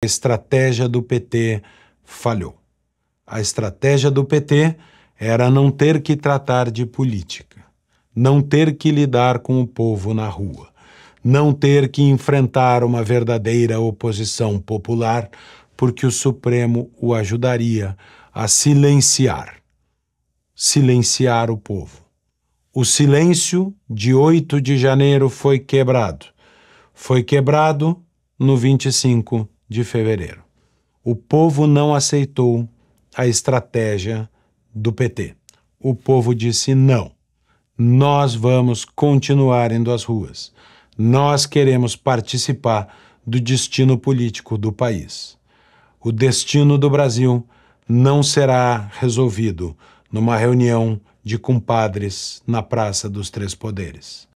A estratégia do PT falhou. A estratégia do PT era não ter que tratar de política, não ter que lidar com o povo na rua, não ter que enfrentar uma verdadeira oposição popular, porque o Supremo o ajudaria a silenciar silenciar o povo. O silêncio de 8 de janeiro foi quebrado. Foi quebrado no 25 de fevereiro. O povo não aceitou a estratégia do PT. O povo disse não. Nós vamos continuar indo às ruas. Nós queremos participar do destino político do país. O destino do Brasil não será resolvido numa reunião de compadres na Praça dos Três Poderes.